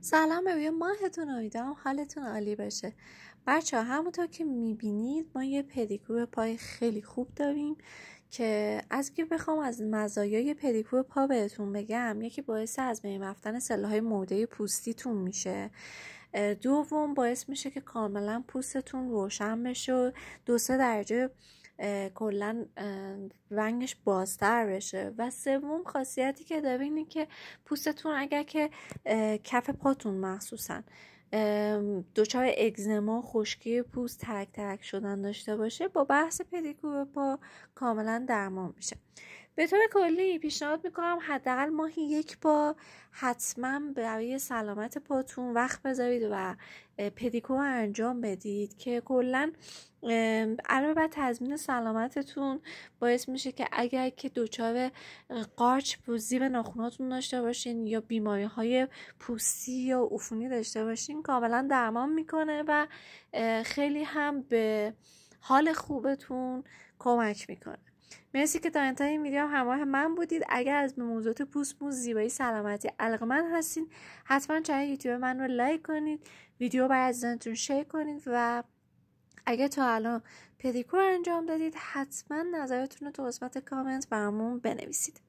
سلام به ماهتون امیدوارم حالتون عالی باشه بچه همونطور که میبینید ما یه پدیکور پای خیلی خوب داریم که از که بخوام از مزایای پدیکور پا بهتون بگم یکی باعث از بین رفتن سلاهای موده پوستیتون میشه دوم باعث میشه که کاملا پوستتون روشن بشه و دو سه درجه کلا رنگش بازتر بشه و سوم خاصیتی که داره اینه که پوستتون اگر که کف پاتون مخصوصا دچار اگزما خشکی پوست ترک ترک شدن داشته باشه با بحث پدیکور پا کاملا درمان میشه به طور کلی پیشنهاد میکنم حداقل ماهی یک بار حتما برای سلامت پاتون وقت بذارید و پدیکو انجام بدید که کلا علاوه بر تضمین سلامتتون باعث میشه که اگر که دچار قارچ پوزی و ناخوناتون داشته باشین یا بیماری های پوستی یا عفونی داشته باشین کاملا درمان میکنه و خیلی هم به حال خوبتون کمک میکنه مرسی که تا انتهای ویدیو همراه من بودید اگر از به موضوعات پوست موز زیبایی سلامتی من هستین حتما چنل یوتیوب من رو لایک کنید ویدیو برای عزیزانتون شیر کنید و اگر تا الان پدیکور انجام دادید حتما نظرتون رو تو قسمت کامنت برامون بنویسید